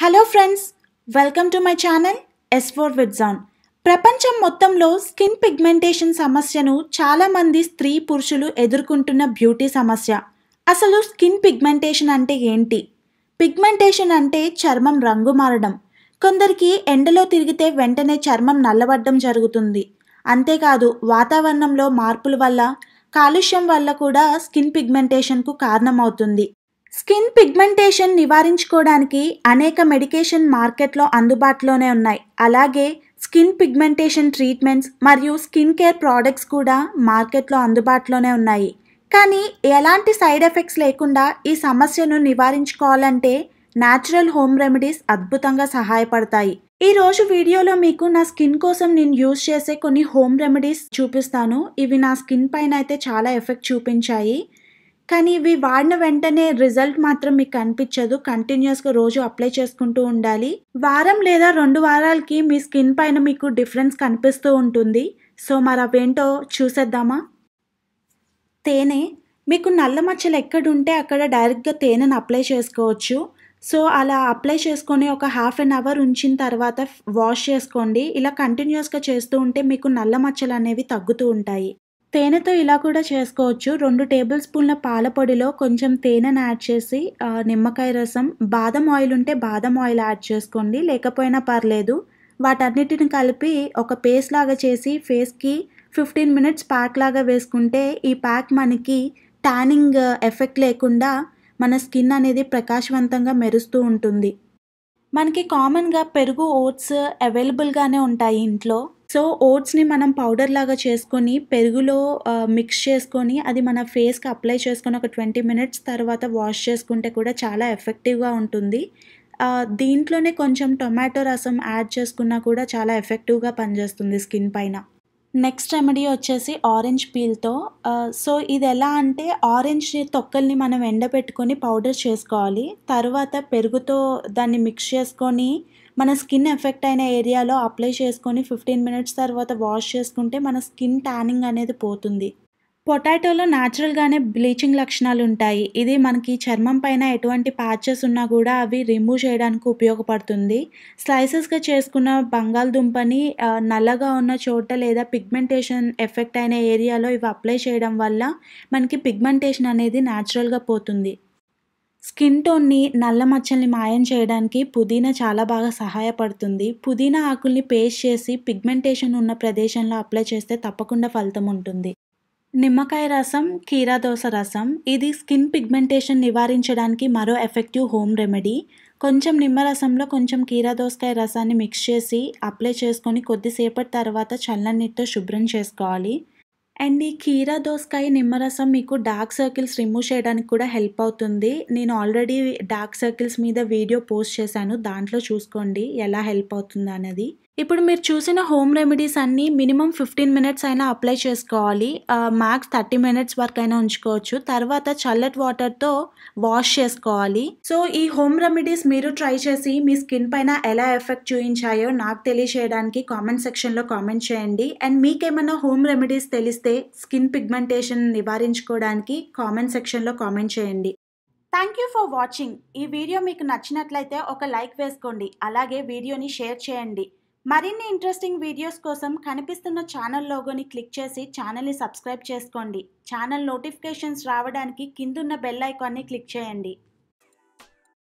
hello friends welcome to my channel S four విడ్జాన్ ప్రపంచం మొత్తంలో స్కిన్ పిగ్మెంటేషన్ సమస్యను చాలామంది స్త్రీ పురుషులు ఎదుర్కొంటున్న బ్యూటీ సమస్య అసలు స్కిన్ పిగ్మెంటేషన్ అంటే ఏంటి పిగ్మెంటేషన్ అంటే చర్మం రంగు మారడం కొందరికి ఎండలో తిరిగితే వెంటనే చర్మం నల్లబడ్డం జరుగుతుంది అంతేకాదు వాతావరణంలో మార్పుల వల్ల కాలుష్యం వల్ల కూడా స్కిన్ పిగ్మెంటేషన్కు కారణమవుతుంది స్కిన్ పిగ్మెంటేషన్ నివారించుకోవడానికి అనేక మెడికేషన్ మార్కెట్లో అందుబాటులోనే ఉన్నాయి అలాగే స్కిన్ పిగ్మెంటేషన్ ట్రీట్మెంట్స్ మరియు స్కిన్ కేర్ ప్రోడక్ట్స్ కూడా మార్కెట్లో అందుబాటులోనే ఉన్నాయి కానీ ఎలాంటి సైడ్ ఎఫెక్ట్స్ లేకుండా ఈ సమస్యను నివారించుకోవాలంటే న్యాచురల్ హోమ్ రెమెడీస్ అద్భుతంగా సహాయపడతాయి ఈ రోజు వీడియోలో మీకు నా స్కిన్ కోసం నేను యూజ్ చేసే కొన్ని హోమ్ రెమెడీస్ చూపిస్తాను ఇవి నా స్కిన్ పైన అయితే చాలా ఎఫెక్ట్ చూపించాయి కానీ ఇవి వాడిన వెంటనే రిజల్ట్ మాత్రం మీకు కనిపించదు కంటిన్యూస్గా రోజు అప్లై చేసుకుంటూ ఉండాలి వారం లేదా రెండు వారాలకి మీ స్కిన్ పైన మీకు డిఫరెన్స్ కనిపిస్తూ ఉంటుంది సో మరి అవేంటో చూసేద్దామా తేనె మీకు నల్ల మచ్చలు ఎక్కడుంటే అక్కడ డైరెక్ట్గా తేనెను అప్లై చేసుకోవచ్చు సో అలా అప్లై చేసుకొని ఒక హాఫ్ అన్ అవర్ ఉంచిన తర్వాత వాష్ చేసుకోండి ఇలా కంటిన్యూస్గా చేస్తూ ఉంటే మీకు నల్ల మచ్చలు అనేవి తగ్గుతూ ఉంటాయి తేనెతో ఇలా కూడా చేసుకోవచ్చు రెండు టేబుల్ స్పూన్ల పాల పొడిలో కొంచెం తేనెను యాడ్ చేసి నిమ్మకాయ రసం బాదం ఆయిల్ ఉంటే బాదం ఆయిల్ యాడ్ చేసుకోండి లేకపోయినా పర్లేదు వాటన్నిటిని కలిపి ఒక పేస్ట్ లాగా చేసి ఫేస్కి ఫిఫ్టీన్ మినిట్స్ ప్యాక్ లాగా వేసుకుంటే ఈ ప్యాక్ మనకి ట్యానింగ్ ఎఫెక్ట్ లేకుండా మన స్కిన్ అనేది ప్రకాశవంతంగా మెరుస్తూ ఉంటుంది మనకి కామన్గా పెరుగు ఓట్స్ అవైలబుల్గానే ఉంటాయి ఇంట్లో సో ఓట్స్ని మనం పౌడర్ లాగా చేసుకొని పెరుగులో మిక్స్ చేసుకొని అది మన ఫేస్కి అప్లై చేసుకొని ఒక ట్వంటీ మినిట్స్ తర్వాత వాష్ చేసుకుంటే కూడా చాలా ఎఫెక్టివ్గా ఉంటుంది దీంట్లోనే కొంచెం టొమాటో రసం యాడ్ చేసుకున్నా కూడా చాలా ఎఫెక్టివ్గా పనిచేస్తుంది స్కిన్ పైన నెక్స్ట్ రెమెడీ వచ్చేసి ఆరెంజ్ పీల్తో సో ఇది ఎలా అంటే ఆరెంజ్ తొక్కల్ని మనం ఎండబెట్టుకొని పౌడర్ చేసుకోవాలి తర్వాత పెరుగుతో దాన్ని మిక్స్ చేసుకొని మన స్కిన్ ఎఫెక్ట్ అయిన ఏరియాలో అప్లై చేసుకొని ఫిఫ్టీన్ మినిట్స్ తర్వాత వాష్ చేసుకుంటే మన స్కిన్ ట్యానింగ్ అనేది పోతుంది పొటాటోలో న్యాచురల్గానే బ్లీచింగ్ లక్షణాలు ఉంటాయి ఇది మనకి చర్మం పైన ఎటువంటి ప్యాచెస్ ఉన్నా కూడా అవి రిమూవ్ చేయడానికి ఉపయోగపడుతుంది స్లైసెస్గా చేసుకున్న బంగాళదుంపని నల్లగా ఉన్న చోట లేదా పిగ్మెంటేషన్ ఎఫెక్ట్ అయిన ఏరియాలో ఇవి అప్లై చేయడం వల్ల మనకి పిగ్మెంటేషన్ అనేది న్యాచురల్గా పోతుంది స్కిన్ టోన్ని నల్ల మచ్చల్ని మాయం చేయడానికి పుదీనా చాలా బాగా సహాయపడుతుంది పుదీనా ఆకుల్ని పేస్ట్ చేసి పిగ్మెంటేషన్ ఉన్న ప్రదేశంలో అప్లై చేస్తే తప్పకుండా ఫలితం ఉంటుంది నిమ్మకాయ రసం కీరా దోస రసం ఇది స్కిన్ పిగ్మెంటేషన్ నివారించడానికి మరో ఎఫెక్టివ్ హోమ్ రెమెడీ కొంచెం నిమ్మరసంలో కొంచెం దోసకాయ రసాన్ని మిక్స్ చేసి అప్లై చేసుకొని కొద్దిసేపటి తర్వాత చల్లనీటితో శుభ్రం చేసుకోవాలి అండ్ ఈ కీరా దోసకాయ నిమ్మరసం మీకు డార్క్ సర్కిల్స్ రిమూవ్ చేయడానికి కూడా హెల్ప్ అవుతుంది నేను ఆల్రెడీ డార్క్ సర్కిల్స్ మీద వీడియో పోస్ట్ చేశాను దాంట్లో చూసుకోండి ఎలా హెల్ప్ అవుతుంది అనేది ఇప్పుడు మీరు చూసిన హోమ్ రెమెడీస్ అన్నీ మినిమం ఫిఫ్టీన్ మినిట్స్ అయినా అప్లై చేసుకోవాలి మ్యాక్స్ థర్టీ మినిట్స్ వరకు అయినా ఉంచుకోవచ్చు తర్వాత చల్లటి వాటర్తో వాష్ చేసుకోవాలి సో ఈ హోమ్ రెమెడీస్ మీరు ట్రై చేసి మీ స్కిన్ పైన ఎలా ఎఫెక్ట్ చూపించాయో నాకు తెలియచేయడానికి కామెంట్ సెక్షన్లో కామెంట్ చేయండి అండ్ మీకేమైనా హోమ్ రెమెడీస్ తెలిస్తే స్కిన్ పిగ్మెంటేషన్ నివారించుకోవడానికి కామెంట్ సెక్షన్లో కామెంట్ చేయండి థ్యాంక్ యూ ఫర్ వాచింగ్ ఈ వీడియో మీకు నచ్చినట్లయితే ఒక లైక్ వేసుకోండి అలాగే వీడియోని షేర్ చేయండి మరిన్ని ఇంట్రెస్టింగ్ వీడియోస్ కోసం కనిపిస్తున్న ఛానల్ లోగోని క్లిక్ చేసి ఛానల్ని సబ్స్క్రైబ్ చేసుకోండి ఛానల్ నోటిఫికేషన్స్ రావడానికి కిందున్న బెల్ ఐకాన్ని క్లిక్ చేయండి